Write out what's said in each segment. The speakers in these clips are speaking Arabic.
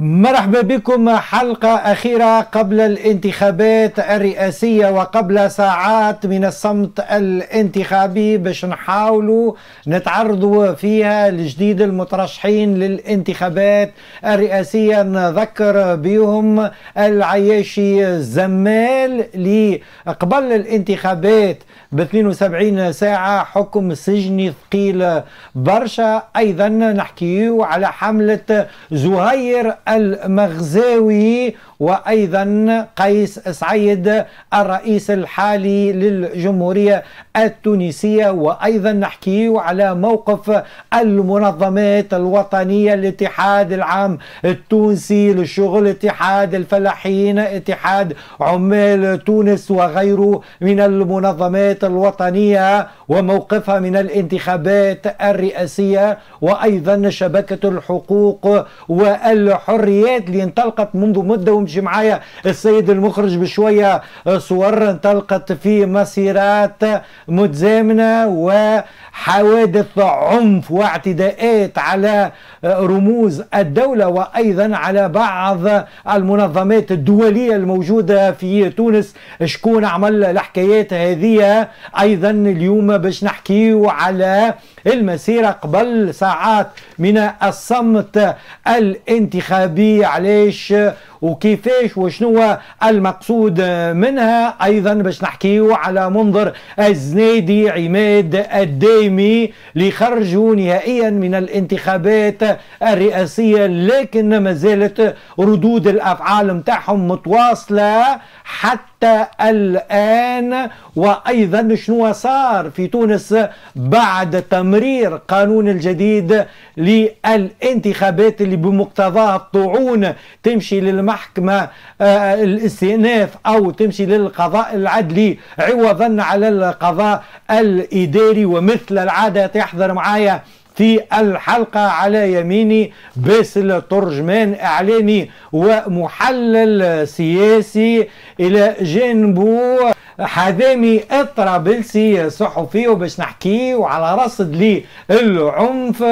مرحبا بكم حلقة أخيرة قبل الانتخابات الرئاسية وقبل ساعات من الصمت الانتخابي باش نحاولوا نتعرضوا فيها لجديد المترشحين للانتخابات الرئاسية نذكر بهم العياشي زمال اللي قبل الانتخابات ب 72 ساعة حكم سجني ثقيل برشا أيضا نحكيو على حملة زهير المغزاوي وأيضا قيس سعيد الرئيس الحالي للجمهورية التونسية وأيضا نحكي على موقف المنظمات الوطنية الاتحاد العام التونسي للشغل اتحاد الفلاحين اتحاد عمال تونس وغيره من المنظمات الوطنية وموقفها من الانتخابات الرئاسية وأيضا شبكة الحقوق والحريات اللي انطلقت منذ مدة تمشي معايا السيد المخرج بشويه آه، صور انطلقت في مسيرات متزامنه و حوادث عنف واعتداءات على آه، رموز الدولة وأيضا على بعض المنظمات الدولية الموجودة في تونس شكون عمل الحكايات هذه أيضا اليوم باش نحكيو على المسيرة قبل ساعات من الصمت الانتخابي علاش وكيفاش وشنو المقصود منها أيضا باش نحكيو على منظر الزنادي عماد الداي الخميمي ليخرجوا نهائيا من الانتخابات الرئاسية لكن ما زالت ردود الأفعال متاعهم متواصلة حتى الآن وأيضا شنو صار في تونس بعد تمرير قانون الجديد للانتخابات اللي بمقتضاه الطعون تمشي للمحكمة آه، الاستئناف أو تمشي للقضاء العدلي عوضا على القضاء الإداري ومثل مثل العادة تحضر معايا في الحلقة على يميني باسل ترجمان إعلامي ومحلل سياسي إلى جانبه حذامي الطرابلسي صحفي وباش نحكيه وعلى رصد لي العنف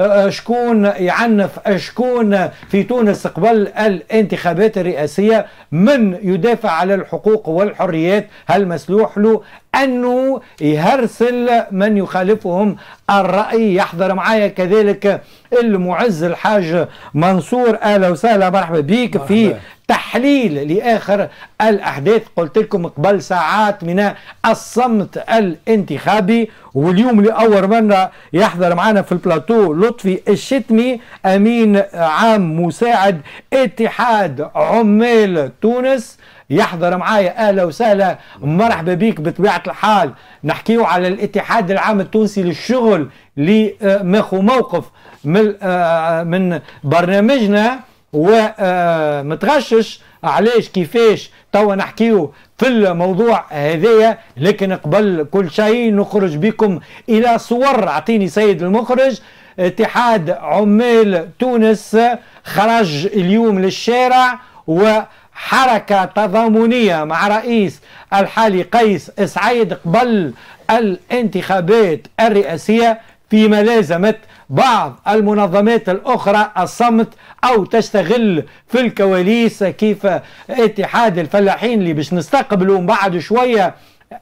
آه، شكون يعنف شكون في تونس قبل الانتخابات الرئاسية من يدافع على الحقوق والحريات هل مسلوح له أنه يهرسل من يخالفهم الرأي يحضر معايا كذلك المعز الحاج منصور اهلا وسهلا مرحبا بك في تحليل لاخر الاحداث قلت لكم قبل ساعات من الصمت الانتخابي واليوم لاول مره يحضر معنا في البلاتو لطفي الشتمي امين عام مساعد اتحاد عمال تونس يحضر معايا اهلا وسهلا مرحبا بك بطبيعه الحال نحكيو على الاتحاد العام التونسي للشغل اللي ماخو موقف من آه، آه، من برنامجنا ومتغشش آه، علاش كيفاش توا نحكيو في الموضوع هذايا لكن قبل كل شيء نخرج بكم الى صور اعطيني سيد المخرج اتحاد عمال تونس خرج اليوم للشارع وحركة تضامنية مع رئيس الحالي قيس سعيد قبل الانتخابات الرئاسية فيما لازمت بعض المنظمات الأخرى الصمت أو تستغل في الكواليس كيف اتحاد الفلاحين اللي باش نستقبلوا بعد شوية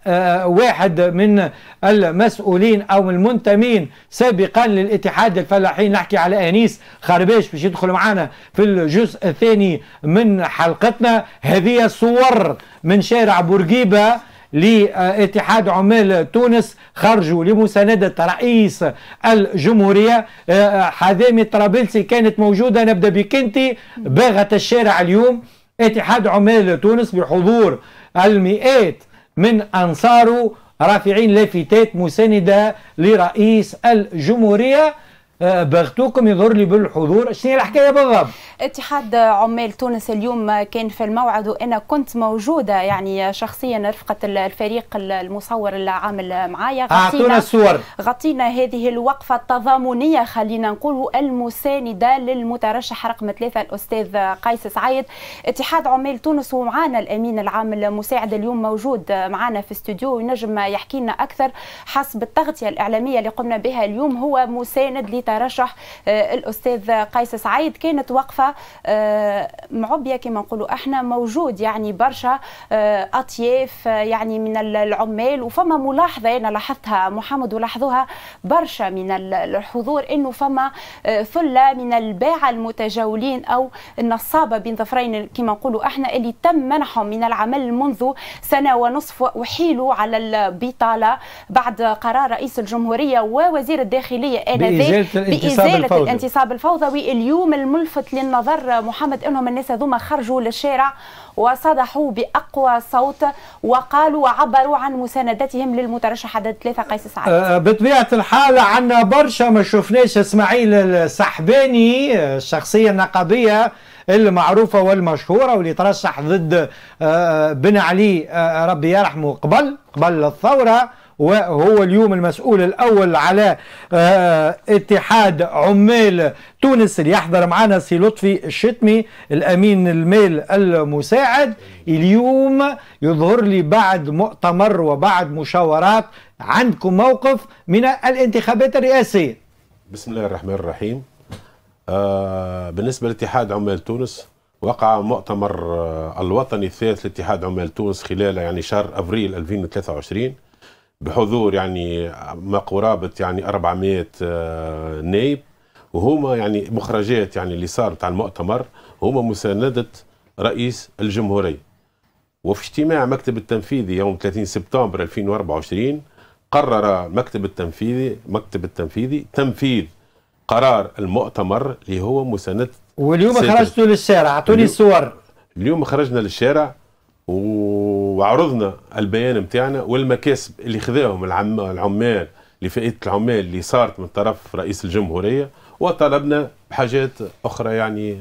آه، آه، واحد من المسؤولين او المنتمين سابقا للاتحاد الفلاحين نحكي على انيس خربيش باش يدخل معنا في الجزء الثاني من حلقتنا هذه صور من شارع بورقيبه لاتحاد عمال تونس خرجوا لمساندة رئيس الجمهورية آه، حذامي طرابلسي كانت موجودة نبدأ بكنتي باغت الشارع اليوم اتحاد عمال تونس بحضور المئات من أنصاره رافعين لافتات مساندة لرئيس الجمهورية بغتوكم يضر لي بالحضور شنو هي الحكايه بالضبط اتحاد عمال تونس اليوم كان في الموعد وانا كنت موجوده يعني شخصيا رفقه الفريق المصور اللي عامل معايا آه، غطينا الصور غطينا هذه الوقفه التضامنيه خلينا نقول المسانده للمترشح رقم ثلاثه الاستاذ قيس سعيد اتحاد عمال تونس ومعانا الامين العام المساعد اليوم موجود معانا في استوديو ينجم يحكي لنا اكثر حسب التغطيه الاعلاميه اللي قمنا بها اليوم هو مساند ترشح آه، الاستاذ قيس سعيد كانت وقفه آه، معبيه كما نقولوا احنا موجود يعني برشا آه، اطياف يعني من العمال وفما ملاحظه انا لاحظتها محمد ولاحظوها برشا من الحضور انه فما ثله من الباعه المتجولين او النصابه بين ظفرين كما نقولوا احنا اللي تم منحهم من العمل منذ سنه ونصف وحيلوا على البطاله بعد قرار رئيس الجمهوريه ووزير الداخليه انذاك الانتصاب بإزالة الانتصاب الفوضوي اليوم الملفت للنظر محمد أنهم الناس هذوما خرجوا للشارع وصدحوا بأقوى صوت وقالوا وعبروا عن مساندتهم للمترشح عدد ثلاثة قيس سعيد. آه، بطبيعة الحال عندنا برشا ما شفناش إسماعيل السحباني آه، الشخصية النقابية المعروفة والمشهورة واللي ترشح ضد آه، بن علي ربي يرحمه قبل قبل الثورة وهو اليوم المسؤول الأول على آه، آه، اتحاد عمال تونس اللي يحضر معنا سي لطفي الشتمي الأمين المال المساعد اليوم يظهر لي بعد مؤتمر وبعد مشاورات عندكم موقف من الانتخابات الرئاسية بسم الله الرحمن الرحيم آه، بالنسبة لاتحاد عمال تونس وقع مؤتمر الوطني الثالث لاتحاد عمال تونس خلال يعني شهر أبريل 2023 بحضور يعني ما قرابه يعني 400 آه، نائب وهما يعني مخرجات يعني اللي صار تاع المؤتمر هما مسانده رئيس الجمهوريه وفي اجتماع مكتب التنفيذي يوم 30 سبتمبر 2024 قرر المكتب التنفيذي مكتب التنفيذي تنفيذ قرار المؤتمر اللي هو مساندة واليوم خرجتوا للشارع اعطوني الصور اليوم خرجنا للشارع وعرضنا البيان بتاعنا والمكاسب اللي خذاهم العمال فئه العمال اللي صارت من طرف رئيس الجمهوريه وطلبنا بحاجات اخرى يعني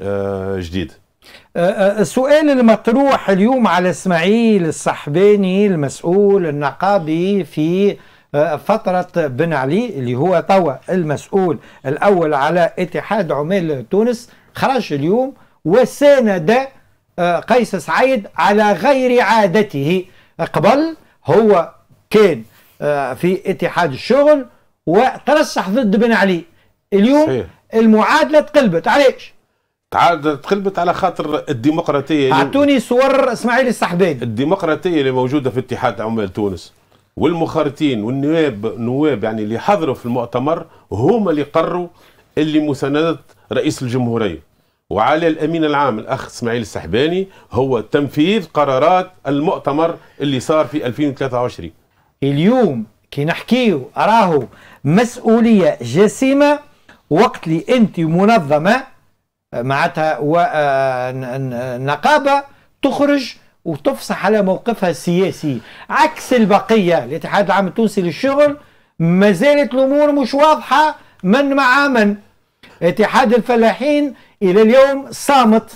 آه، جديده آه، آه، السؤال المطروح اليوم على اسماعيل الصحباني المسؤول النقابي في فترة بن علي اللي هو توا المسؤول الأول على اتحاد عمال تونس خرج اليوم وساند آه، قيس سعيد على غير عادته قبل هو كان آه، في اتحاد الشغل وترشح ضد بن علي اليوم صحيح. المعادله تقلبت علاش تعادلت تقلبت على خاطر الديمقراطيه اعطوني صور اسماعيل السحبان الديمقراطيه اللي موجوده في اتحاد عمال تونس والمخالطين والنواب النواب يعني اللي حضروا في المؤتمر هما اللي قروا اللي مساندة رئيس الجمهوريه وعلى الامين العام الاخ اسماعيل السحباني هو تنفيذ قرارات المؤتمر اللي صار في 2023 اليوم كي نحكيو راهو مسؤوليه جسيمه وقت اللي انت منظمه معناتها ونقابه آه، تخرج وتفصح على موقفها السياسي عكس البقيه الاتحاد العام التونسي للشغل ما زالت الامور مش واضحه من مع من اتحاد الفلاحين الى اليوم صامت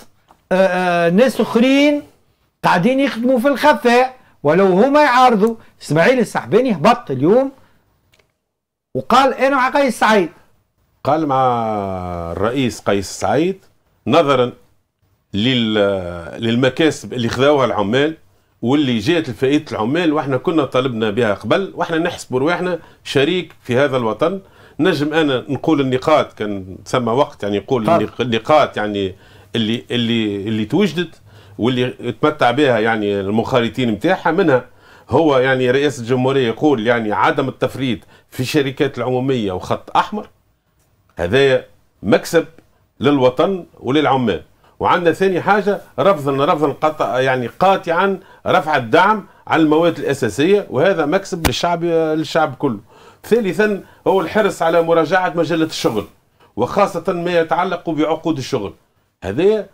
آه، آه، ناس اخرين قاعدين يخدموا في الخفاء ولو هما يعارضوا اسماعيل السحباني هبط اليوم وقال انا مع قيس سعيد قال مع الرئيس قيس سعيد نظرا للمكاسب اللي خذاوها العمال واللي جات لفائده العمال واحنا كنا طالبنا بها قبل واحنا نحسبوا رواحنا شريك في هذا الوطن نجم انا نقول النقاط كان ثم وقت يعني نقول النقاط يعني اللي اللي اللي توجدت واللي تمتع بها يعني المنخرطين نتاعها منها هو يعني رئيس الجمهوريه يقول يعني عدم التفريط في الشركات العموميه وخط احمر هذا مكسب للوطن وللعمال وعندنا ثاني حاجه رفضا رفضا قطع يعني قاطعا رفع الدعم على المواد الاساسيه وهذا مكسب للشعب للشعب كله ثالثا هو الحرص على مراجعة مجلة الشغل وخاصة ما يتعلق بعقود الشغل هذا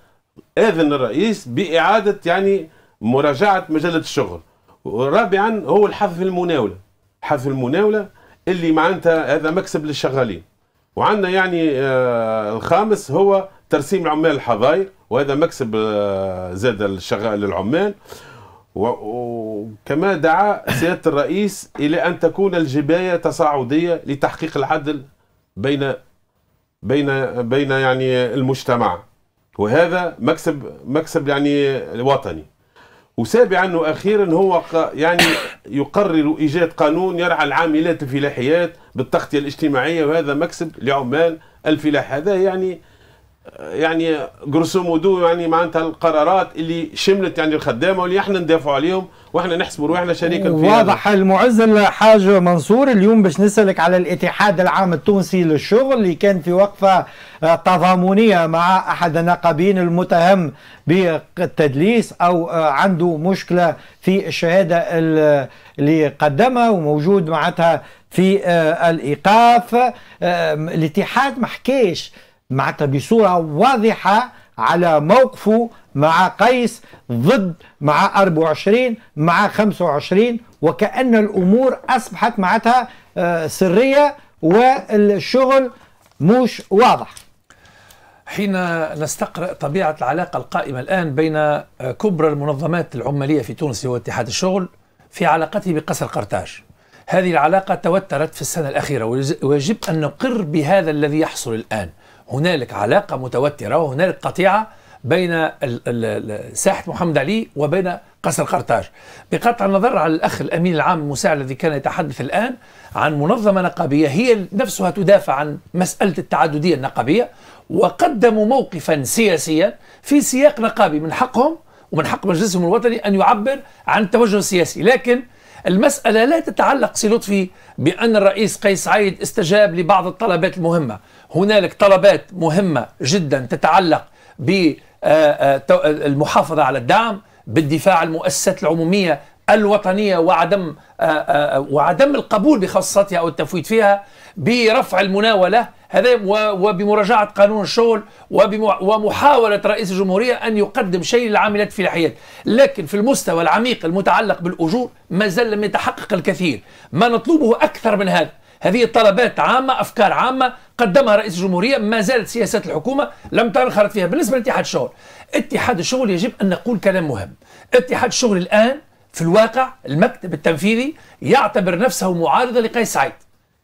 آذن الرئيس بإعادة يعني مراجعة مجلة الشغل رابعا هو الحذف المناولة حذف المناولة اللي معناتها هذا مكسب للشغالين وعندنا يعني آه الخامس هو ترسيم العمال الحظاير وهذا مكسب آه زاد الشغال للعمال وكما دعا سيادة الرئيس إلى أن تكون الجباية تصاعدية لتحقيق العدل بين بين بين يعني المجتمع وهذا مكسب مكسب يعني وطني وسابعا واخيرا هو يعني يقرر ايجاد قانون يرعى العاملات الفلاحيات بالتغطيه الاجتماعيه وهذا مكسب لعمال الفلاح هذا يعني يعني جروسو مودو يعني معناتها القرارات اللي شملت يعني الخدامه واللي احنا ندافعوا عليهم واحنا نحسبوا روحنا شريكا فيها واضح المعز الحاج منصور اليوم باش نسالك على الاتحاد العام التونسي للشغل اللي كان في وقفه آه، تضامنيه مع احد النقابين المتهم بالتدليس او آه، عنده مشكله في الشهاده اللي قدمها وموجود معناتها في آه، الايقاف الاتحاد ما حكاش معناتها بصورة واضحة على موقفه مع قيس ضد مع 24 مع 25 وكأن الأمور أصبحت معناتها آه، سرية والشغل مش واضح حين نستقرأ طبيعة العلاقة القائمة الآن بين آه، كبرى المنظمات العمالية في تونس واتحاد الشغل في علاقته بقصر قرطاج هذه العلاقة توترت في السنة الأخيرة ويجب أن نقر بهذا الذي يحصل الآن هنالك علاقة متوترة وهنالك قطيعة بين ساحة محمد علي وبين قصر قرطاج بقطع النظر على الأخ الأمين العام المساعد الذي كان يتحدث الآن عن منظمة نقابية هي نفسها تدافع عن مسألة التعددية النقابية وقدموا موقفا سياسيا في سياق نقابي من حقهم ومن حق مجلسهم الوطني أن يعبر عن التوجه السياسي لكن المسألة لا تتعلق سي لطفي بأن الرئيس قيس سعيد استجاب لبعض الطلبات المهمة هنالك طلبات مهمة جدا تتعلق بالمحافظة آه، آه، على الدعم بالدفاع المؤسسات العمومية الوطنية وعدم آه، وعدم القبول بخاصتها أو التفويت فيها برفع المناولة هذا وبمراجعة قانون الشغل ومحاولة رئيس الجمهورية أن يقدم شيء للعاملات في الحياة لكن في المستوى العميق المتعلق بالأجور ما زال لم يتحقق الكثير ما نطلبه أكثر من هذا هذه طلبات عامة أفكار عامة قدمها رئيس الجمهورية ما زالت سياسات الحكومة لم تنخرط فيها بالنسبة لاتحاد الشغل اتحاد الشغل يجب أن نقول كلام مهم اتحاد الشغل الآن في الواقع المكتب التنفيذي يعتبر نفسه معارضة لقيس سعيد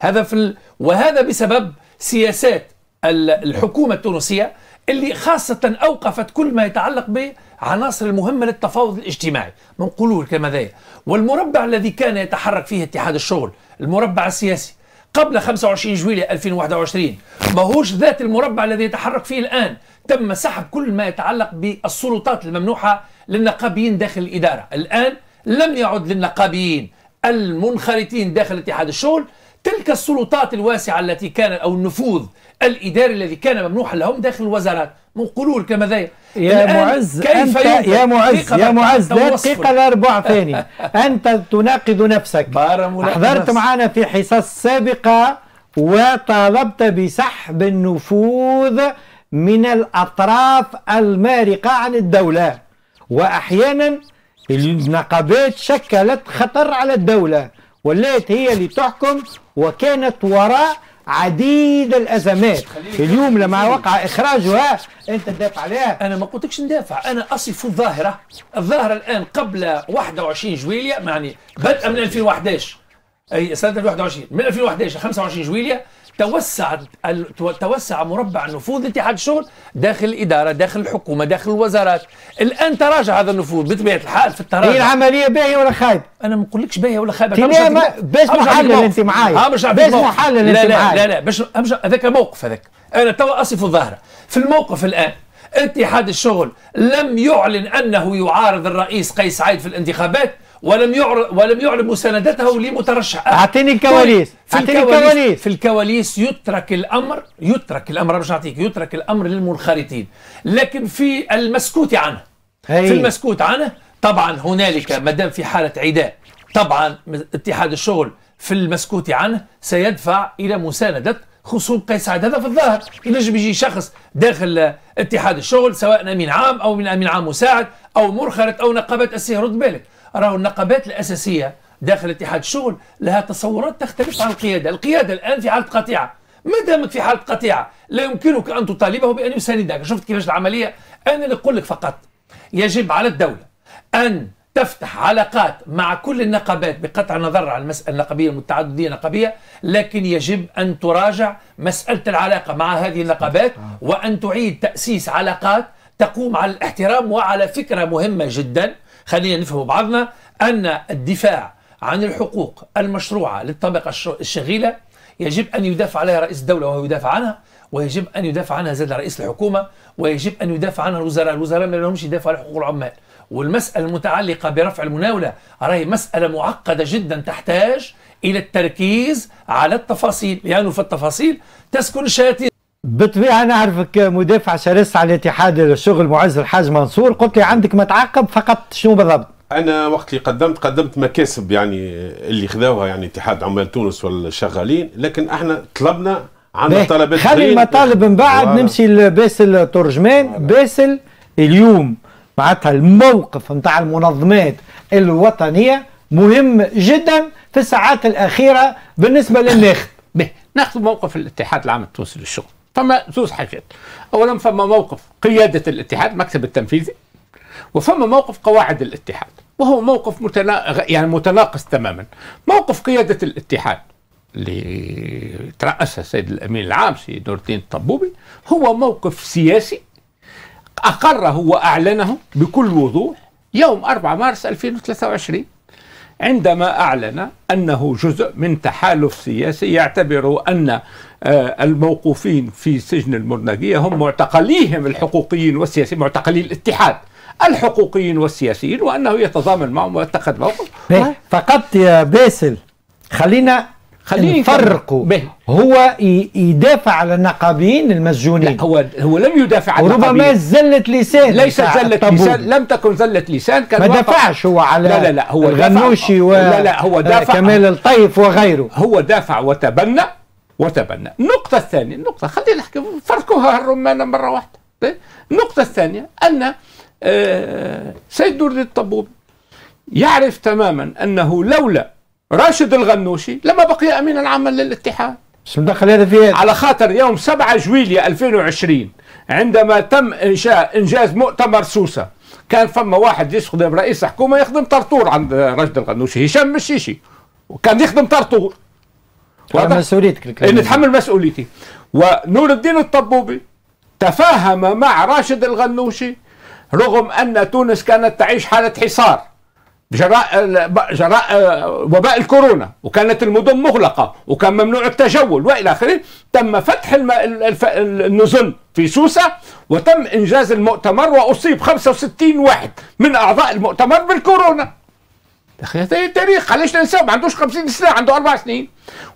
هذا في ال... وهذا بسبب سياسات الحكومة التونسية اللي خاصة أوقفت كل ما يتعلق بعناصر المهمة للتفاوض الاجتماعي منقولوا الكلام ذي والمربع الذي كان يتحرك فيه اتحاد الشغل المربع السياسي قبل 25 جويلية 2021 ماهوش ذات المربع الذي يتحرك فيه الآن تم سحب كل ما يتعلق بالسلطات الممنوحة للنقابيين داخل الإدارة الآن لم يعد للنقابيين المنخرطين داخل اتحاد الشغل تلك السلطات الواسعة التي كان أو النفوذ الإداري الذي كان ممنوحا لهم داخل الوزارات من لك ماذا يا معز كيف أنت يا معز يا معز لا دقيقة لا ربع ثاني أنت تناقض نفسك حضرت نفس. معنا في حصص سابقة وطالبت بسحب النفوذ من الأطراف المارقة عن الدولة وأحيانا النقابات شكلت خطر على الدولة ولات هي اللي تحكم وكانت وراء عديد الازمات اليوم لما وقع اخراجها انت تدافع عليها انا ما قلتكش ندافع انا اصف الظاهره الظاهره الان قبل 21 جويليه معني بدءا من 2011 اي سنه 2021 من 2011 25 جويليه توسعت توسع مربع النفوذ لاتحاد الشغل داخل الاداره داخل الحكومه داخل الوزارات الان تراجع هذا النفوذ بطبيعه الحال في التراجع هي العمليه باهيه ولا خايبه انا ما نقولكش باهيه ولا خايبه باش محلل انت معايا باش محلل انت معايا لا لا باش هذاك موقف هذاك انا توا اصف الظاهره في الموقف الان اتحاد الشغل لم يعلن انه يعارض الرئيس قيس سعيد في الانتخابات ولم يعرض ولم يعلم مساندته لمترشح اعطيني طيب، الكواليس اعطيني الكواليس في الكواليس يترك الامر يترك الامر مش اعطيك يترك الامر للمنخرطين لكن في المسكوت عنه هي. في المسكوت عنه طبعا هنالك ما دام في حاله عداء طبعا اتحاد الشغل في المسكوت عنه سيدفع الى مسانده خصوم قيس سعد هذا في الظاهر ينجم يجي شخص داخل اتحاد الشغل سواء امين عام او من امين عام مساعد او منخرط او نقابه السير رد بالك راهو النقابات الاساسيه داخل اتحاد الشغل لها تصورات تختلف عن القياده، القياده الان في حاله قطيعه، ما دامك في حاله قطيعه لا يمكنك ان تطالبه بان يساندك، شفت كيفاش العمليه؟ انا اللي نقول لك فقط يجب على الدوله ان تفتح علاقات مع كل النقابات بقطع النظر عن المسألة النقابيه المتعددية النقابيه لكن يجب أن تراجع مسألة العلاقة مع هذه النقابات وأن تعيد تأسيس علاقات تقوم على الاحترام وعلى فكرة مهمة جداً خلينا نفهم بعضنا أن الدفاع عن الحقوق المشروعة للطبقة الشغيلة يجب أن يدافع عليها رئيس الدولة وهو يدافع عنها ويجب أن يدافع عنها زاد رئيس الحكومة ويجب أن يدافع عنها الوزراء الوزراء ما لهمش يدافعوا عن حقوق العمال والمسألة المتعلقة برفع المناولة راهي مسألة معقدة جدا تحتاج إلى التركيز على التفاصيل لأنه يعني في التفاصيل تسكن الشياطين بالطبيعه نعرفك مدافع شرس على الاتحاد الشغل معز الحاج منصور قلت لي عندك ما تعقب فقط شنو بالضبط؟ انا وقت اللي قدمت قدمت مكاسب يعني اللي خذاوها يعني اتحاد عمال تونس والشغالين لكن احنا طلبنا عندنا طلبات خلي المطالب من بعد نمشي لباسل ترجمان باسل اليوم معناتها الموقف نتاع المنظمات الوطنيه مهم جدا في الساعات الاخيره بالنسبه للناخب ناخذ موقف الاتحاد العام التونسي للشغل فما زوز حاجات اولا فما موقف قياده الاتحاد مكتب التنفيذي وفما موقف قواعد الاتحاد وهو موقف متنا... يعني متناقص تماما موقف قياده الاتحاد اللي ترأسها السيد الامين العام سيد نور الدين الطبوبي هو موقف سياسي اقره واعلنه بكل وضوح يوم 4 مارس 2023 عندما أعلن أنه جزء من تحالف سياسي يعتبر أن آه، الموقوفين في سجن المرنقية هم معتقليهم الحقوقيين والسياسيين معتقلي الاتحاد الحقوقيين والسياسيين وأنه يتضامن معهم ويتخذ موقف فقط يا باسل خلينا خليني نفرقوا هو يدافع على النقابين المسجونين لا هو هو لم يدافع النقابيين وربما زلة لسان ليست زلة لسان لم تكن زلة لسان كان ما دافعش هو على لا لا لا هو الغنوشي و لا لا هو آه، دافع كمال الطيف وغيره هو دافع وتبنى وتبنى النقطة الثانية النقطة خلينا نحكي فركوها الرمانة مرة واحدة النقطة الثانية أن آه، سيد نور الطبوب يعرف تماما أنه لولا راشد الغنوشي لما بقي امينا عاما للاتحاد بس مدخل هذا في على خاطر يوم 7 جويليا 2020 عندما تم انشاء انجاز مؤتمر سوسه كان فما واحد يخدم رئيس حكومه يخدم طرطور عند راشد الغنوشي هشام مشيشي وكان يخدم طرطور مسؤوليتك إيه، نتحمل مسؤوليتي ونور الدين الطبوبي تفاهم مع راشد الغنوشي رغم ان تونس كانت تعيش حاله حصار جراء جراء آه، وباء الكورونا وكانت المدن مغلقه وكان ممنوع التجول والى اخره تم فتح النزل في سوسه وتم انجاز المؤتمر واصيب 65 واحد من اعضاء المؤتمر بالكورونا اخي هذا التاريخ علاش ننسى ما عندوش 50 سنه عنده اربع سنين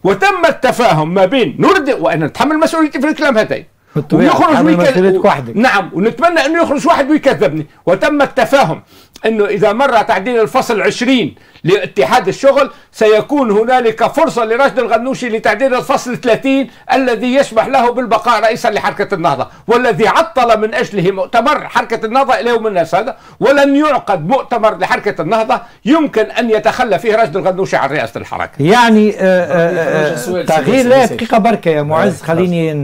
وتم التفاهم ما بين نرد وانا نتحمل مسؤوليتي في الكلام هذا ويخرج ويكذب وحدك. نعم ونتمنى انه يخرج واحد ويكذبني وتم التفاهم انه اذا مر تعديل الفصل 20 لاتحاد الشغل سيكون هنالك فرصه لراشد الغنوشي لتعديل الفصل 30 الذي يسمح له بالبقاء رئيسا لحركه النهضه والذي عطل من اجله مؤتمر حركه النهضه الى يومنا هذا ولن يعقد مؤتمر لحركه النهضه يمكن ان يتخلى فيه راشد الغنوشي عن رئاسه الحركه. يعني آه، آه، آه، تغيير لا دقيقه بركه يا معز خليني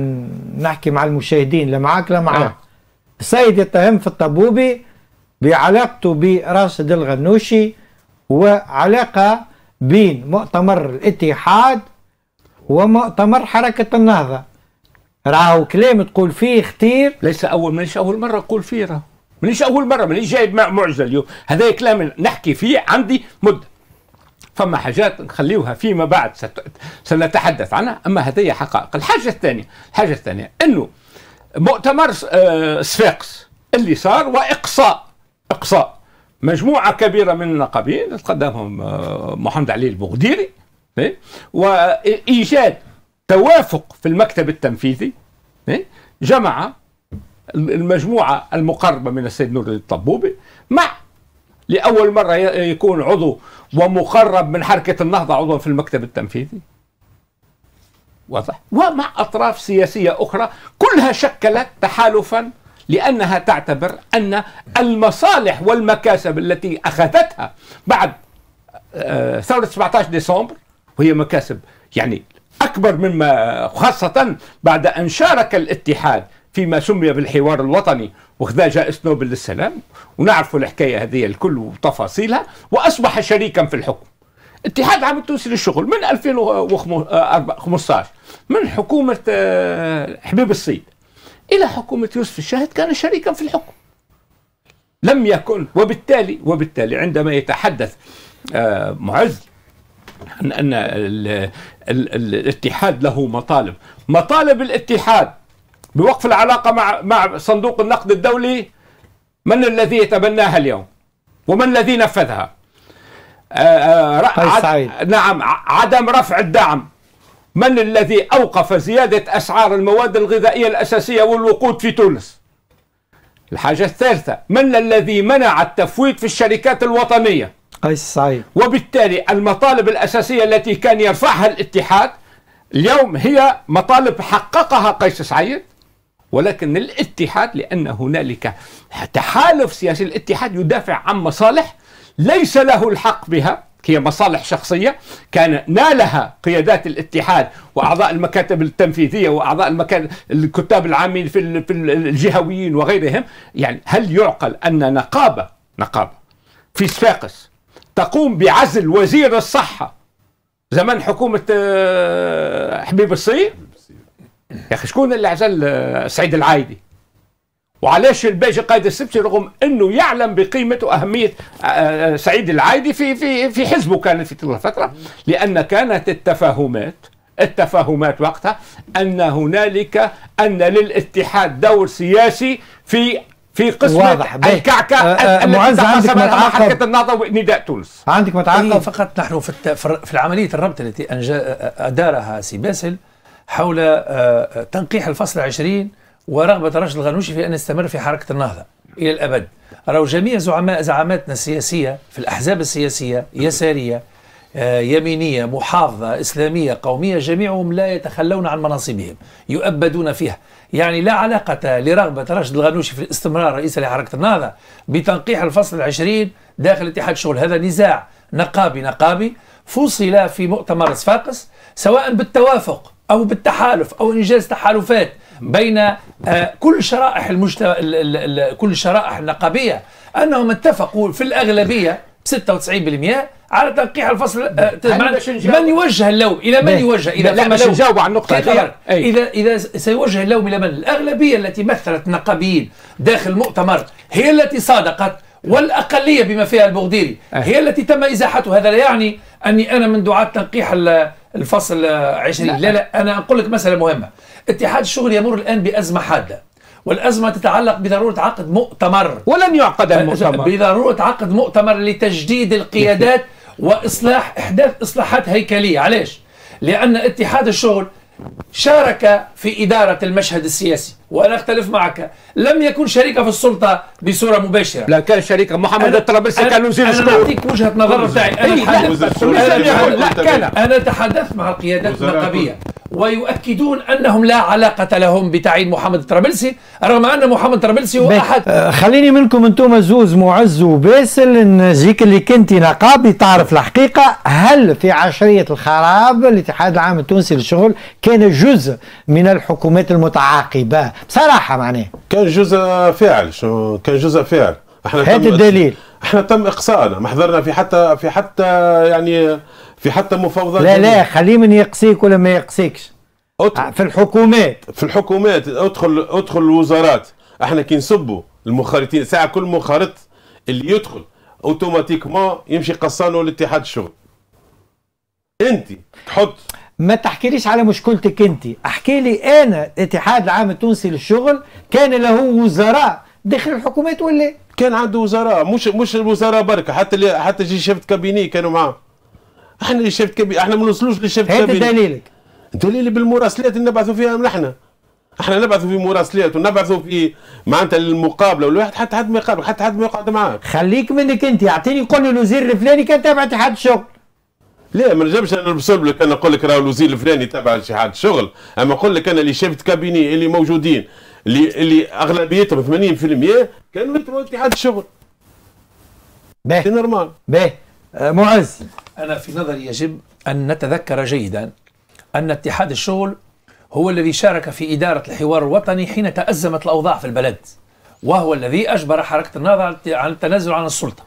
نحكي مع مع المشاهدين لا معاك لا معاه آه. السيد يتهم في الطبوبي بعلاقته براشد الغنوشي وعلاقة بين مؤتمر الاتحاد ومؤتمر حركة النهضة راهو كلام تقول فيه خطير ليس أول مانيش أول مرة أقول فيه راهو مانيش أول مرة مانيش جايب معجزة اليوم هذا كلام نحكي فيه عندي مدة فما حاجات نخليوها فيما بعد سنتحدث عنها أما هذه حقائق الحاجة الثانية الحاجة الثانية أنه مؤتمر آه، صفاقس اللي صار وإقصاء إقصاء مجموعة كبيرة من النقابين تقدمهم آه، محمد علي البغديري إيه؟ وإيجاد توافق في المكتب التنفيذي إيه؟ جمع المجموعة المقربة من السيد نور الطبوبي مع لأول مرة يكون عضو ومقرب من حركة النهضة عضوا في المكتب التنفيذي واضح ومع أطراف سياسية أخرى كلها شكلت تحالفا لأنها تعتبر أن المصالح والمكاسب التي أخذتها بعد آه، ثورة 17 ديسمبر وهي مكاسب يعني أكبر مما خاصة بعد أن شارك الاتحاد فيما سمي بالحوار الوطني وخذا جائزة نوبل للسلام ونعرفوا الحكاية هذه الكل وتفاصيلها وأصبح شريكا في الحكم اتحاد العام التونسي للشغل من 2015 من حكومة آه، حبيب الصيد إلى حكومة يوسف الشاهد كان شريكا في الحكم لم يكن وبالتالي وبالتالي عندما يتحدث آه، معز عن أن الاتحاد له مطالب مطالب الاتحاد بوقف العلاقة مع مع صندوق النقد الدولي من الذي يتبناها اليوم ومن الذي نفذها آه، آه، طيب، عد نعم عدم رفع الدعم من الذي أوقف زيادة أسعار المواد الغذائية الأساسية والوقود في تونس الحاجة الثالثة من الذي منع التفويت في الشركات الوطنية قيس سعيد وبالتالي المطالب الأساسية التي كان يرفعها الاتحاد اليوم هي مطالب حققها قيس سعيد ولكن الاتحاد لأن هنالك تحالف سياسي الاتحاد يدافع عن مصالح ليس له الحق بها هي مصالح شخصية كان نالها قيادات الاتحاد وأعضاء المكاتب التنفيذية وأعضاء المكاتب الكتاب العامين في الجهويين وغيرهم يعني هل يعقل أن نقابة نقابة في صفاقس تقوم بعزل وزير الصحة زمن حكومة آه، حبيب الصين يا اخي شكون اللي عزل آه، سعيد العايدي وعلاش الباجي قائد السبسي رغم انه يعلم بقيمه واهميه آه، آه، سعيد العايدي في في في حزبه كانت في تلك الفتره لان كانت التفاهمات التفاهمات وقتها ان هنالك ان للاتحاد دور سياسي في في قسم واضح الكعكة أه معز عندك متعاقب حركة النهضة ونداء تونس عندك متعاقب إيه؟ فقط نحن في, في العملية الربط التي أدارها سي باسل حول آه، آه، تنقيح الفصل 20 ورغبة رشد الغنوشي في أن يستمر في حركة النهضة إلى الأبد راهو جميع زعماء زعاماتنا السياسية في الأحزاب السياسية يسارية آه، يمينية محافظة إسلامية قومية جميعهم لا يتخلون عن مناصبهم يؤبدون فيها يعني لا علاقة لرغبة رشد الغنوشي في الاستمرار رئيسا لحركة النهضة بتنقيح الفصل العشرين داخل اتحاد الشغل هذا نزاع نقابي نقابي فصل في مؤتمر صفاقس سواء بالتوافق أو بالتحالف أو إنجاز تحالفات بين آه، كل شرائح المجتمع كل الشرائح النقابية أنهم اتفقوا في الأغلبية 96% على تلقيح الفصل آه، من يوجه اللوم الى من يوجه اذا لا مش نجاوب على النقطه اذا اذا سيوجه اللوم الى من الاغلبيه التي مثلت النقابيين داخل المؤتمر هي التي صادقت والاقليه بما فيها البغديري هي التي تم ازاحتها هذا لا يعني اني انا من دعاه تنقيح الفصل 20 لا. لا لا انا اقول لك مساله مهمه اتحاد الشغل يمر الان بازمه حاده والأزمة تتعلق بضرورة عقد مؤتمر ولن يعقد المؤتمر بضرورة عقد مؤتمر لتجديد القيادات وإصلاح إحداث إصلاحات هيكلية علاش؟ لأن اتحاد الشغل شارك في إدارة المشهد السياسي وانا اختلف معك لم يكن شريكا في السلطه بصوره مباشره لا كان شريكا محمد الطرابلسي كان وزير الشؤون انا اعطيك وجهه نظر بتاعي انا كان انا تحدثت مع القيادات النقابيه ويؤكدون انهم لا علاقه لهم بتعيين محمد الطرابلسي رغم ان محمد الطرابلسي هو احد آه خليني منكم انتم زوز معز وباسل نجيك اللي كنت نقابي تعرف الحقيقه هل في عشريه الخراب الاتحاد العام التونسي للشغل كان جزء من الحكومات المتعاقبه بصراحه معناه جزء فاعل شو جزء فاعل احنا هذا الدليل احنا تم اقصائنا ما حضرنا في حتى في حتى يعني في حتى مفاوضات لا لا خليه من يقصيك ولا ما يقصيكش في الحكومات في الحكومات ادخل ادخل الوزارات احنا كي نسبوا المخارطين ساعه كل مخارط اللي يدخل اوتوماتيكمون يمشي قصانه لاتحاد الشغل انت تحط ما تحكيليش على مشكلتك انت احكي لي انا الاتحاد العام التونسي للشغل كان له وزراء داخل الحكومات ولا كان عنده وزراء مش مش الوزراء بركه حتى اللي حتى جي شفت كابيني كانوا معاه احنا اللي شفت كابيني احنا ما نوصلوش شفت كابيني دليلك دليلي بالمراسلات اللي نبعثوا فيها نحن احنا نبعثوا في مراسلات ونبعثوا في معناتها المقابله والواحد حتى حد ما يقابل حتى حد ما يقعد معاه خليك منك انت اعطيني قول لي الوزير الفلاني كان تابع اتحاد الشغل لا ما نجمش انا نبصر لك انا نقول لك راه الوزير الفلاني تبع شي حد شغل اما نقول لك انا اللي شافت كابيني اللي موجودين اللي اللي اغلبيتهم 80% كانوا يتبعوا اتحاد الشغل باهي نورمال باهي معز انا في نظري يجب ان نتذكر جيدا ان اتحاد الشغل هو الذي شارك في اداره الحوار الوطني حين تازمت الاوضاع في البلد وهو الذي اجبر حركه النهضه على التنازل عن السلطه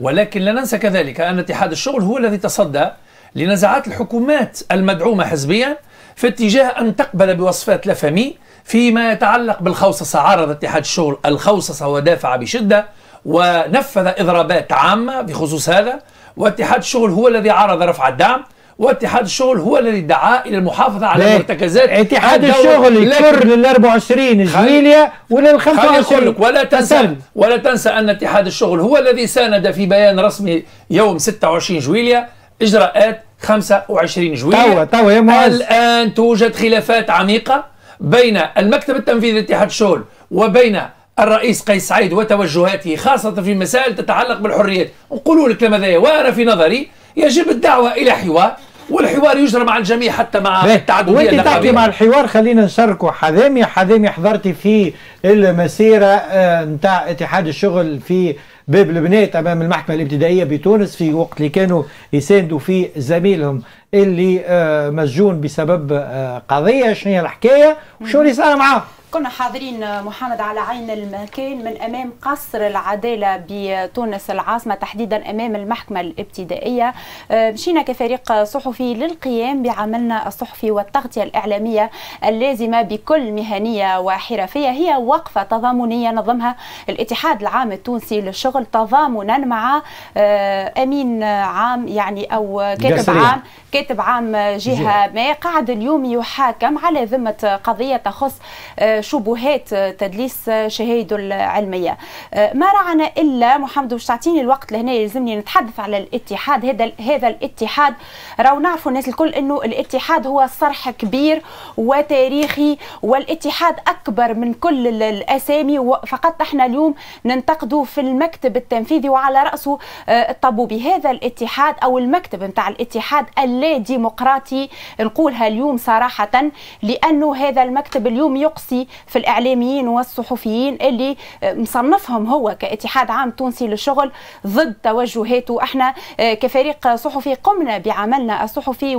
ولكن لا ننسى كذلك أن اتحاد الشغل هو الذي تصدى لنزعات الحكومات المدعومة حزبيا في اتجاه أن تقبل بوصفات لفمي فيما يتعلق بالخوصصة عارض اتحاد الشغل الخوصصة ودافع بشدة ونفذ إضرابات عامة بخصوص هذا واتحاد الشغل هو الذي عارض رفع الدعم واتحاد الشغل هو الذي دعا الى المحافظه على مرتكزات اتحاد الشغل يكر لل 24 جويليا ولل 25 ولا تنسى تسلم. ولا تنسى ان اتحاد الشغل هو الذي ساند في بيان رسمي يوم 26 جويليا اجراءات 25 جويليا توا توا يا معز الان توجد خلافات عميقه بين المكتب التنفيذي لاتحاد الشغل وبين الرئيس قيس سعيد وتوجهاته خاصة في مسائل تتعلق بالحريات نقولوا لك لماذا وأنا في نظري يجب الدعوة إلى حوار والحوار يجرى مع الجميع حتى مع إيه، التعدديه وانت تحكي مع الحوار خلينا نشاركه حذامي حذامي حضرتي في المسيره نتاع آه، اتحاد الشغل في باب البنات امام المحكمه الابتدائيه بتونس في وقت اللي كانوا يساندوا فيه زميلهم اللي آه، مسجون بسبب آه، قضيه شنو هي الحكايه وشنو اللي صار معاه؟ كنا حاضرين محمد على عين المكان من امام قصر العداله بتونس العاصمه تحديدا امام المحكمه الابتدائيه آه، مشينا كفريق صحفي للقيام بعملنا الصحفي والتغطيه الاعلاميه اللازمه بكل مهنيه وحرفيه هي وقفه تضامنيه نظمها الاتحاد العام التونسي للشغل تضامنا مع آه، امين عام يعني او كاتب عام كاتب عام جهه ما قاعد اليوم يحاكم على ذمه قضيه تخص آه، شبهات آه، تدليس آه، شهيد العلميه ما رعنا الا محمد باش تعطيني الوقت لهنا يلزمني نتحدث على الاتحاد هذا هذا الاتحاد راهو نعرفوا الناس الكل انه الاتحاد هو صرح كبير وتاريخي والاتحاد اكبر من كل الاسامي فقط احنا اليوم ننتقدوا في المكتب التنفيذي وعلى راسه الطبوبي هذا الاتحاد او المكتب نتاع الاتحاد اللي ولا ديمقراطي نقولها اليوم صراحة لأنه هذا المكتب اليوم يقصي في الإعلاميين والصحفيين اللي مصنفهم هو كاتحاد عام تونسي للشغل ضد توجهاته احنا كفريق صحفي قمنا بعملنا الصحفي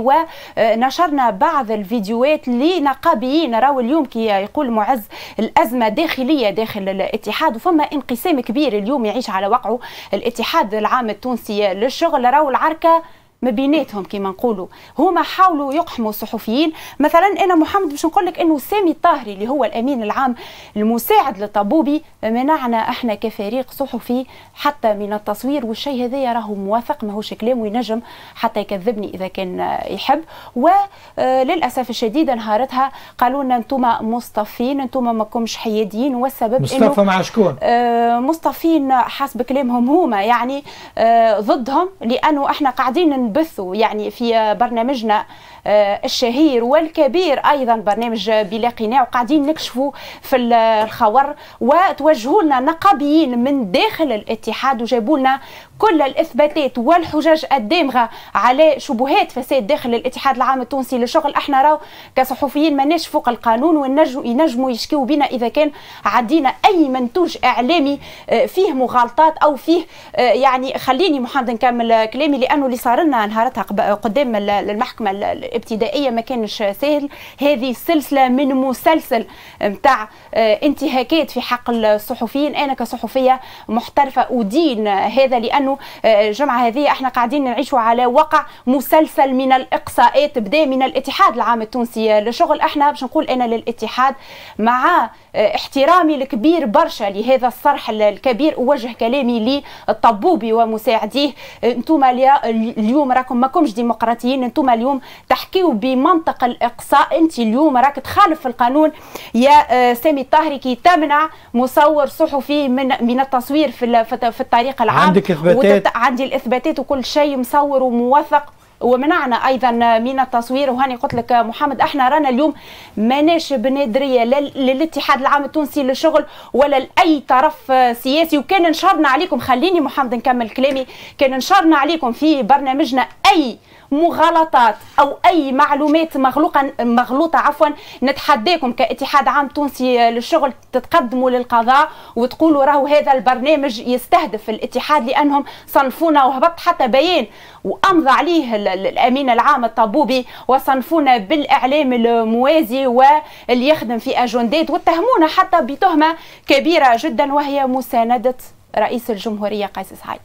ونشرنا بعض الفيديوهات لنقابيين راو اليوم كي يقول معز الأزمة داخلية داخل الاتحاد وفما انقسام كبير اليوم يعيش على وقعه الاتحاد العام التونسي للشغل راو العركة ما بيناتهم كما نقولوا هما حاولوا يقحموا الصحفيين مثلا انا محمد باش نقول لك انه سامي الطاهري اللي هو الامين العام المساعد للطبوبي منعنا احنا كفريق صحفي حتى من التصوير والشيء هذايا راهو موافق ماهوش كلام وينجم حتى يكذبني اذا كان يحب وللاسف آه، الشديد نهارتها قالوا لنا انتم مصطفين انتم ما ماكمش حياديين والسبب مصطفى مع شكون؟ آه، مصطفين حسب كلامهم هما يعني آه، ضدهم لانه احنا قاعدين نبثه يعني في برنامجنا آه، الشهير والكبير ايضا برنامج بلا قناع وقاعدين نكشفوا في الخور وتوجهوا لنا نقابيين من داخل الاتحاد وجابوا لنا كل الاثباتات والحجج الدامغه على شبهات فساد داخل الاتحاد العام التونسي للشغل احنا راو كصحفيين ماناش فوق القانون وينجموا يشكيو بنا اذا كان عدينا اي منتوج اعلامي آه، فيه مغالطات او فيه آه، يعني خليني محمد نكمل كلامي لانه اللي صار لنا نهارتها قدام المحكمه الابتدائيه ما كانش سهل هذه سلسله من مسلسل نتاع آه، انتهاكات في حق الصحفيين انا كصحفيه محترفه ادين هذا لانه آه، الجمعه هذه احنا قاعدين نعيشوا على وقع مسلسل من الاقصاءات بدا من الاتحاد العام التونسي للشغل احنا باش نقول انا للاتحاد مع آه، احترامي الكبير برشا لهذا الصرح الكبير اوجه كلامي للطبوبي ومساعديه انتم اليوم راكم ماكمش ديمقراطيين انتم اليوم تحت نحكيو بمنطق الاقصاء انت اليوم راك تخالف القانون يا آه، سامي الطاهري كي تمنع مصور صحفي من من التصوير في في الطريق العام عندك اثباتات عندي الاثباتات وكل شيء مصور وموثق ومنعنا ايضا من التصوير وهاني قلت لك محمد احنا رانا اليوم ماناش بنادريه للاتحاد العام التونسي للشغل ولا لاي طرف سياسي وكان نشرنا عليكم خليني محمد نكمل كلامي كان نشرنا عليكم في برنامجنا اي مغالطات او اي معلومات مغلوقه مغلوطه عفوا نتحداكم كاتحاد عام تونسي للشغل تتقدموا للقضاء وتقولوا راهو هذا البرنامج يستهدف الاتحاد لانهم صنفونا وهبط حتى بيان وامضى عليه الامين العام الطبوبي وصنفونا بالاعلام الموازي واللي يخدم في اجندات واتهمونا حتى بتهمه كبيره جدا وهي مسانده رئيس الجمهورية قيس سعيد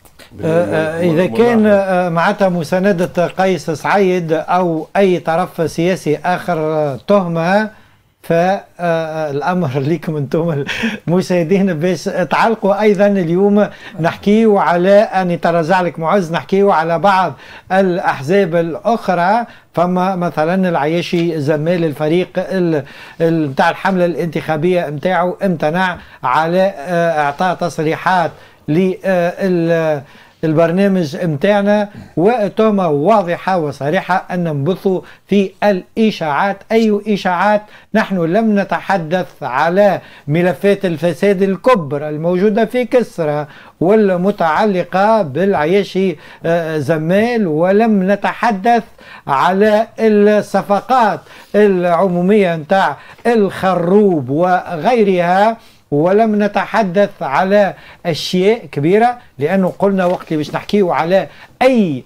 آه، آه، إذا كان آه، معناتها مساندة قيس سعيد أو أي طرف سياسي آخر تهمة فالامر لكم انتم المشاهدين باش تعلقوا ايضا اليوم نحكيو على ان ترزع لك معز نحكيو على بعض الاحزاب الاخرى فما مثلا العيشي زميل الفريق نتاع الحمله الانتخابيه نتاعو امتنع على آه، اعطاء تصريحات لل آه، البرنامج متاعنا وتهمة واضحة وصريحة أن نبثوا في الإشاعات أي إشاعات نحن لم نتحدث على ملفات الفساد الكبرى الموجودة في كسرى والمتعلقة بالعياشي آه، زمال ولم نتحدث على الصفقات العمومية نتاع الخروب وغيرها ولم نتحدث على أشياء كبيرة لأنه قلنا وقت باش نحكيه على أي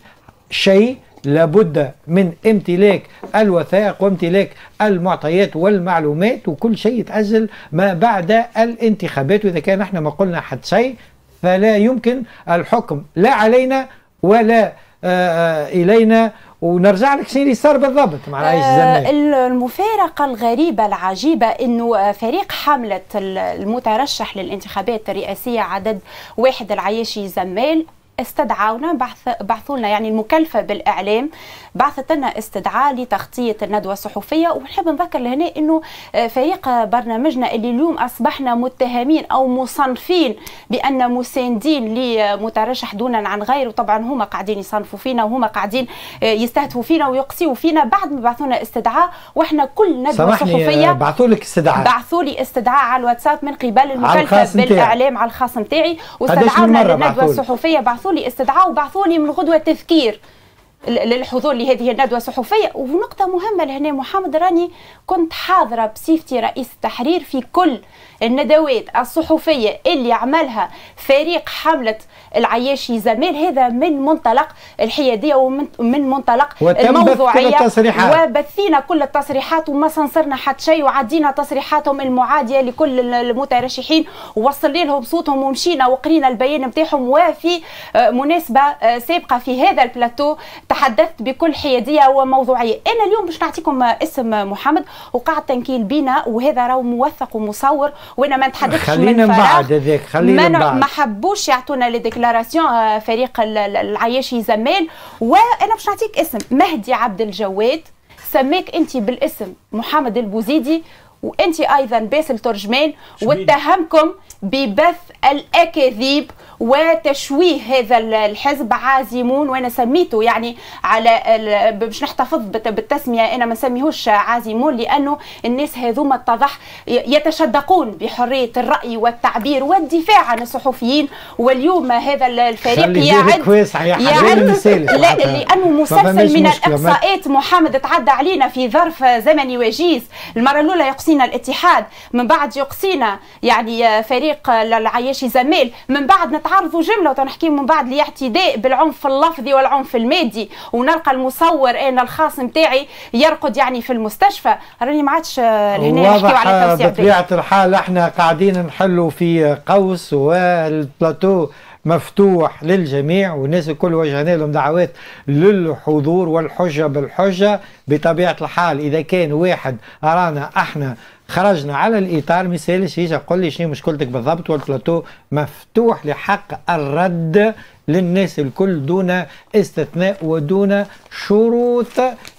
شيء لابد من امتلاك الوثائق وامتلاك المعطيات والمعلومات وكل شيء يتأجل ما بعد الانتخابات وإذا كان احنا ما قلنا حد شيء فلا يمكن الحكم لا علينا ولا آه، آه، إلينا ونرجع لك شنو اللي صار بالضبط مع رئيس الزمالك آه المفارقه الغريبه العجيبه انه آه، فريق حمله المترشح للانتخابات الرئاسيه عدد واحد العياشي زمال استدعونا بعث بعثوا لنا يعني المكلفه بالاعلام بعثت لنا استدعاء لتغطية الندوة الصحفية ونحب نذكر لهنا أنه آه، فريق برنامجنا اللي اليوم أصبحنا متهمين أو مصنفين بأن مساندين لمترشح دونا عن غيره طبعا هما قاعدين يصنفوا فينا وهما قاعدين آه، يستهدفوا فينا ويقصيوا فينا بعد ما بعثونا استدعاء واحنا كل ندوة آه، صحفية بعثوا لك استدعاء بعثوا لي استدعاء على الواتساب من قبل المكلفة بالإعلام على الخاص نتاعي واستدعاونا للندوة الصحفية بعثوا لي استدعاء وبعثوا لي من غدوة تذكير للحضور لهذه الندوه الصحفيه ونقطه مهمه لهنا محمد راني كنت حاضره بصفتي رئيس التحرير في كل الندوات الصحفيه اللي عملها فريق حمله العياشي زمان هذا من منطلق الحياديه ومن منطلق الموضوعيه وبثينا كل التصريحات وما صنصرنا حتى شيء وعدينا تصريحاتهم المعاديه لكل المترشحين ووصل لهم صوتهم ومشينا وقرينا البيان نتاعهم وفي آه، مناسبه آه، سابقه في هذا البلاتو تحدثت بكل حياديه وموضوعيه انا اليوم باش نعطيكم اسم محمد وقع تنكيل بينا وهذا راه موثق ومصور وانا ما نتحدثش خلينا من بعد هذاك خلينا من بعد ما حبوش يعطونا لي ديكلاراسيون آه، فريق العياشي زمان وانا باش نعطيك اسم مهدي عبد الجواد سماك انت بالاسم محمد البوزيدي وانت ايضا باسل ترجمان واتهمكم ببث الاكاذيب وتشويه هذا الحزب عازمون وانا سميته يعني على باش نحتفظ بالتسميه انا ما نسميهوش عازمون لانه الناس هذوما اتضح يتشدقون بحريه الراي والتعبير والدفاع عن الصحفيين واليوم هذا الفريق يعد يعد لا لانه مسلسل من الاقصاءات محمد تعدى علينا في ظرف زمني وجيز المره الاولى يقصينا الاتحاد من بعد يقصينا يعني فريق العياشي زميل من بعد نتع تعرضوا جمله وتنحكي من بعد لاعتداء بالعنف اللفظي والعنف المادي ونلقى المصور انا الخاص نتاعي يرقد يعني في المستشفى راني ما عادش لهنا آه، نحكيو على التوسيع آه، بطبيعه الحال احنا قاعدين نحلوا في قوس والبلاتو مفتوح للجميع والناس الكل وجهنا لهم دعوات للحضور والحجه بالحجه بطبيعه الحال اذا كان واحد ارانا احنا خرجنا على الاطار ما يسالش يجي يقول لي شنو مشكلتك بالضبط والبلاتو مفتوح لحق الرد للناس الكل دون استثناء ودون شروط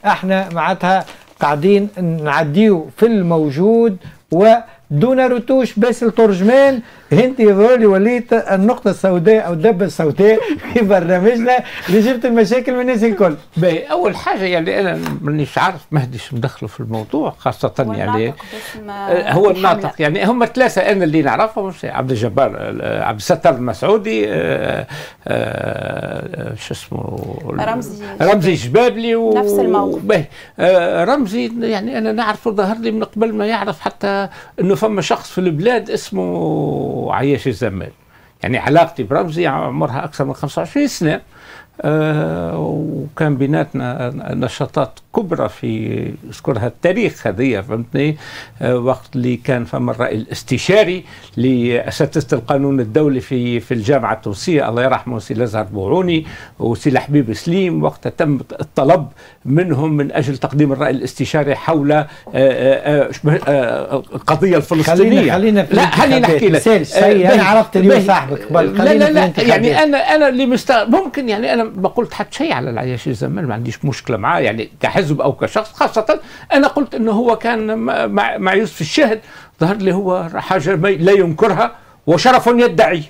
احنا معناتها قاعدين نعديو في الموجود ودون رتوش باسل الترجمان انت يظهر لي وليت النقطة السوداء أو الدبة السوداء في برنامجنا اللي جبت المشاكل من الناس الكل. باهي أول حاجة يعني أنا مانيش عارف مهديش مدخله في الموضوع خاصة يعني آه، هو الناطق يعني هم ثلاثة أنا اللي نعرفهم عبد الجبار آه، عبد الستار المسعودي آه، شو اسمه رمزي رمزي الجبابلي و... نفس الموقف رمزي يعني أنا نعرفه ظهر لي من قبل ما يعرف حتى أنه فما شخص في البلاد اسمه وعيش الزمال يعني علاقتي برمزي عمرها أكثر من 25 سنة آه، وكان بيناتنا نشاطات كبرى في اذكرها التاريخ هذه فهمتني آه، وقت اللي كان فما الراي الاستشاري لاساتذه القانون الدولي في في الجامعه التونسيه الله يرحمه سي لازار بوعوني وسي حبيب سليم وقتها تم الطلب منهم من اجل تقديم الراي الاستشاري حول آه، القضيه الفلسطينيه خلينا خلينا لا خلينا نحكي لك انا عرفت اليوم صاحبك قبل لا لا لا يعني انا انا اللي مست... ممكن يعني انا ما قلت حتى شيء على العياشي زمان ما عنديش مشكله معاه يعني كحزب او كشخص خاصه انا قلت انه هو كان مع, مع يوسف الشهد ظهر لي هو حاجه لا ينكرها وشرف يدعي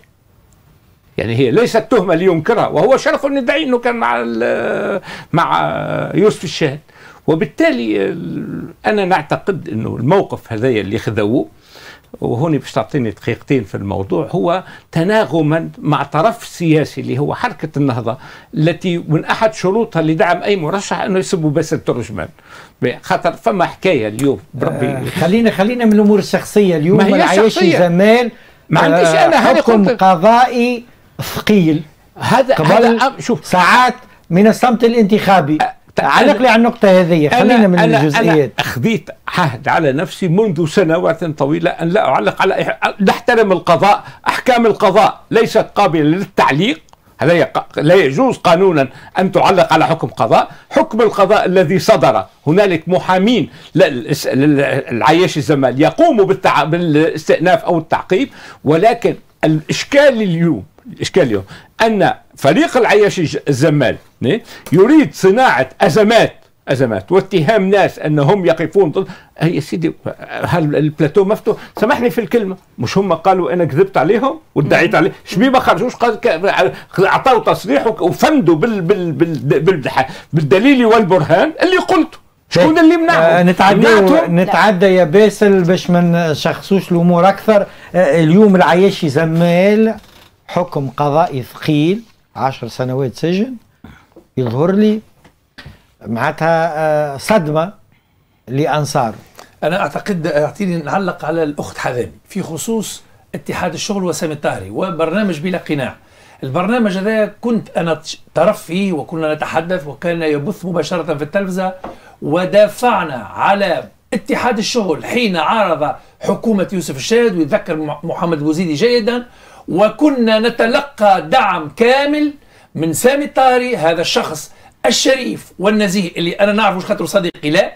يعني هي ليست تهمه لينكرها وهو شرف يدعي انه كان مع مع يوسف الشهد وبالتالي انا نعتقد انه الموقف هذايا اللي خذوه وهوني باش تعطيني دقيقتين في الموضوع هو تناغما مع طرف سياسي اللي هو حركة النهضة التي من أحد شروطها لدعم أي مرشح أنه يسبوا باسل الترجمان خاطر فما حكاية اليوم بربي آه خلينا خلينا من الأمور الشخصية اليوم ما هي زمان ما عنديش آه أنا حكم قضائي ثقيل هذا قبل هذا شوف ساعات من الصمت الانتخابي علق لي على النقطة هذه خلينا من أنا الجزئيات أنا أخذيت عهد على نفسي منذ سنوات طويلة أن لا أعلق على نحترم القضاء أحكام القضاء ليست قابلة للتعليق هذا لا يجوز قانونا أن تعلق على حكم قضاء حكم القضاء الذي صدر هنالك محامين للعيش الزمال يقوموا بالاستئناف أو التعقيب ولكن الإشكال اليوم الإشكال اليوم أن فريق العياشي الزمال يريد صناعة أزمات أزمات واتهام ناس أنهم يقفون ضد يا سيدي هل البلاتو مفتوح سامحني في الكلمة مش هم قالوا أنا كذبت عليهم وادعيت عليهم شبي ما خرجوش أعطوا تصريح وفندوا بال بال بال بال بالدليل والبرهان اللي قلته شكون اللي منعهم آه نتعدى نتعدى يا باسل باش ما نشخصوش الامور اكثر آه اليوم العياشي زمال حكم قضائي ثقيل 10 سنوات سجن يظهر لي معناتها آه، صدمه لانصاره انا اعتقد آه، اعطيني نعلق على الاخت حذامي في خصوص اتحاد الشغل وسام الطاهري وبرنامج بلا قناع البرنامج هذا كنت انا طرف فيه وكنا نتحدث وكان يبث مباشره في التلفزه ودافعنا على اتحاد الشغل حين عارض حكومه يوسف الشاد ويتذكر محمد بوزيدي جيدا وكنا نتلقى دعم كامل من سامي الطاهري هذا الشخص الشريف والنزيه اللي انا نعرفه خاطر صديقي لا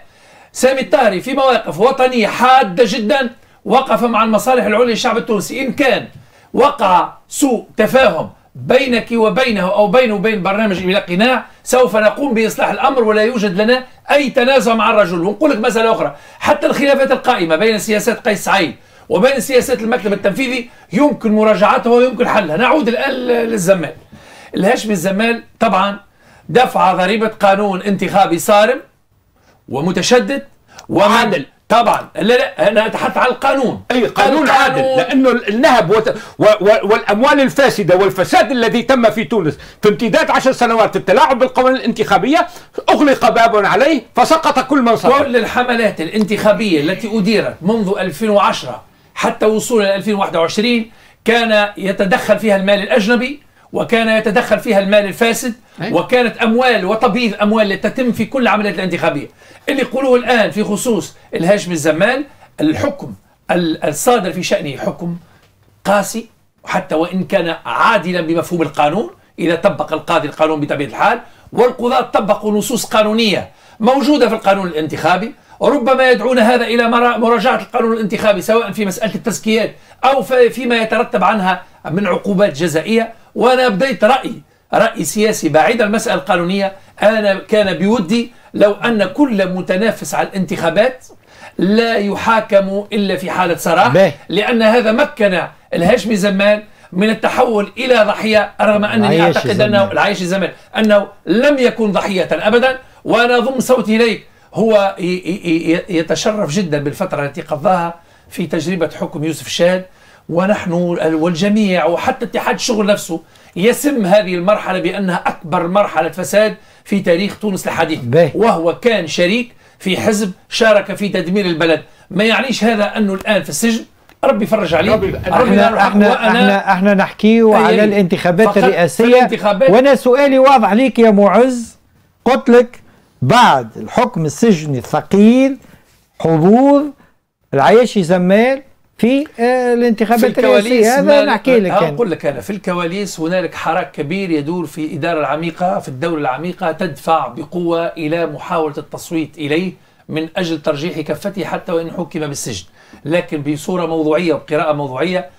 سامي الطاهري في مواقف وطنيه حاده جدا وقف مع المصالح العليا للشعب التونسي ان كان وقع سوء تفاهم بينك وبينه او بينه وبين برنامج الى قناع سوف نقوم باصلاح الامر ولا يوجد لنا اي تنازع مع الرجل ونقول لك مساله اخرى حتى الخلافات القائمه بين سياسات قيس سعيد وبين سياسات المكتب التنفيذي يمكن مراجعتها ويمكن حلها نعود الآن للزمال الهاشمي الزمال طبعا دفع ضريبة قانون انتخابي صارم ومتشدد وعدل طبعا لا لا انا اتحدث عن القانون اي قانون عادل لانه النهب وت... و... و... والاموال الفاسده والفساد الذي تم في تونس في امتداد عشر سنوات التلاعب بالقوانين الانتخابيه اغلق باب عليه فسقط كل من سقط كل الحملات الانتخابيه التي اديرت منذ 2010 حتى وصولا الى 2021 كان يتدخل فيها المال الأجنبي وكان يتدخل فيها المال الفاسد وكانت أموال وتبييض أموال تتم في كل العمليات الانتخابية اللي يقولوه الآن في خصوص الهاشم الزمال الحكم الصادر في شأنه حكم قاسي حتى وإن كان عادلا بمفهوم القانون إذا طبق القاضي القانون بطبيعة الحال والقضاة طبقوا نصوص قانونية موجودة في القانون الانتخابي ربما يدعون هذا إلى مراجعة القانون الانتخابي سواء في مسألة التزكيات أو فيما يترتب عنها من عقوبات جزائية وأنا أبديت رأي رأي سياسي بعيد المسألة القانونية أنا كان بودي لو أن كل متنافس على الانتخابات لا يحاكم إلا في حالة سراح لأن هذا مكن الهاشمي زمان من التحول إلى ضحية رغم أنني أعتقد زمان. أنه العيش زمان أنه لم يكن ضحية أبدا وأنا أضم صوتي إليك هو يتشرف جدا بالفترة التي قضاها في تجربة حكم يوسف شاد ونحن والجميع وحتى اتحاد الشغل نفسه يسم هذه المرحلة بأنها أكبر مرحلة فساد في تاريخ تونس الحديث بيه. وهو كان شريك في حزب شارك في تدمير البلد ما يعنيش هذا أنه الآن في السجن ربي يفرج عليه ربي احنا احنا, احنا احنا نحكيه على الانتخابات الرئاسيه وانا سؤالي واضح ليك يا معز قلت لك بعد الحكم السجني الثقيل حضور العياشي زمال في آه، الانتخابات الرئاسيه هذا نحكي لك أنا آه، يعني. اقول لك انا في الكواليس هنالك حراك كبير يدور في اداره العميقه في الدوله العميقه تدفع بقوه الى محاوله التصويت اليه من اجل ترجيح كفته حتى وان حكم بالسجن لكن بصوره موضوعيه وقراءة موضوعيه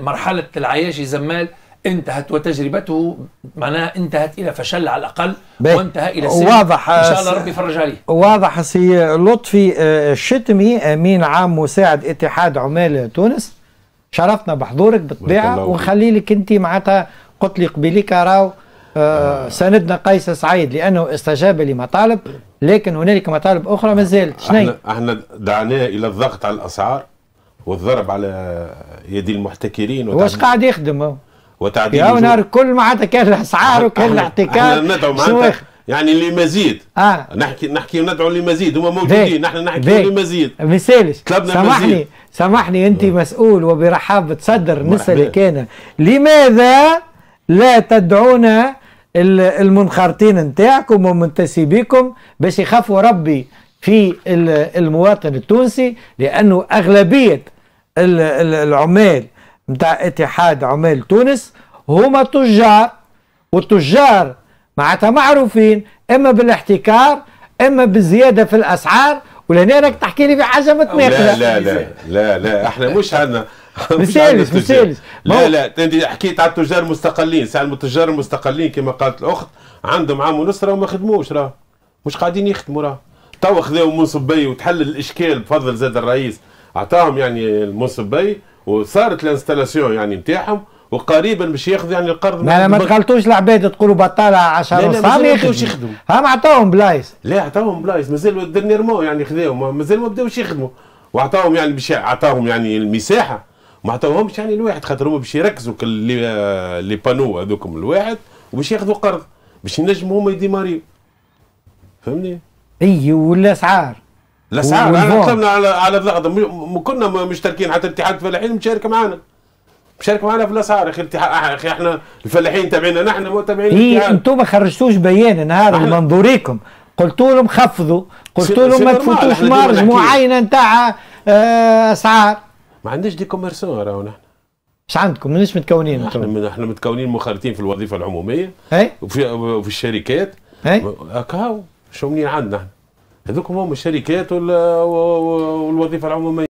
مرحله العياشي زمال انتهت وتجربته معناها انتهت الى فشل على الاقل وانتهى الى سن واضح ان شاء الله ربي يفرج عليه واضح سي لطفي الشتمي آه، امين عام مساعد اتحاد عمال تونس شرفنا بحضورك بالطبيعه ونخلي لك انت معناتها قلت لي قبيليك راهو آه، آه. سندنا قيس سعيد لانه استجاب لمطالب لكن هنالك مطالب اخرى ما زالت شنو احنا دعنا الى الضغط على الاسعار والضرب على يد المحتكرين واش قاعد يخدم هو وتعديل يا ونهار كل ما عاد كان الاسعار وكان الاحتكار ندعو معناتها يعني لمزيد آه. نحكي نحكي ندعو لمزيد هما موجودين نحن نحكي لمزيد ما يسالش سامحني سامحني انت آه. مسؤول وبرحاب تصدر نسالك انا لماذا لا تدعون المنخرطين نتاعكم ومنتسبيكم باش يخافوا ربي في المواطن التونسي لانه اغلبيه العمال نتاع اتحاد عمال تونس هما تجار والتجار معناتها معروفين اما بالاحتكار اما بالزياده في الاسعار ولهنا راك تحكي لي في حاجه متناقضه لا لا لا لا لا احنا مش عندنا مسالس مسالس لا لا انت حكيت على التجار المستقلين ساعه التجار المستقلين كما قالت الاخت عندهم عام ونص راهو ما خدموش راه مش قاعدين يخدموا راه تو خذاو منصب بي وتحل الاشكال بفضل زاد الرئيس اعطاهم يعني المنصب بي وصارت الانستلاسيون يعني نتاعهم وقريبا باش ياخذ يعني القرض لا ما تغلطوش العباد تقولوا بطاله 10 صام ما يخدموا هم عطاهم بلايص لا عطاهم بلايص مازال دنيرمون يعني خذاهم مازال ما بداوش يخدموا وعطاهم يعني باش عطاهم يعني المساحه ما عطاهمش يعني الواحد خاطر هما باش يركزوا لي بانو هذوكم الواحد وباش ياخذوا قرض باش ينجموا هما يديماريو فهمني اي والاسعار لا ساعة احنا طلبنا على على الرغد كنا مشتركين حتى اتحاد الفلاحين مشارك معنا مشارك معنا في الاسعار اخي اخي احنا الفلاحين تبعنا نحن متابعين إيه انتم ما خرجتوش بيان نهار منظوريكم قلتوا لهم خفضوا قلتوا لهم ما تفوتوش مارج معينه نتاع آه، اسعار ما عندناش دي كوميرسون راهو نحن اش عندكم منش متكونين انتم؟ احنا متكونين مخالطين في الوظيفه العموميه إيه؟ وفي, وفي الشركات اي اكاو شو منين عندنا هذوك هم الشركات والوظيفه العموميه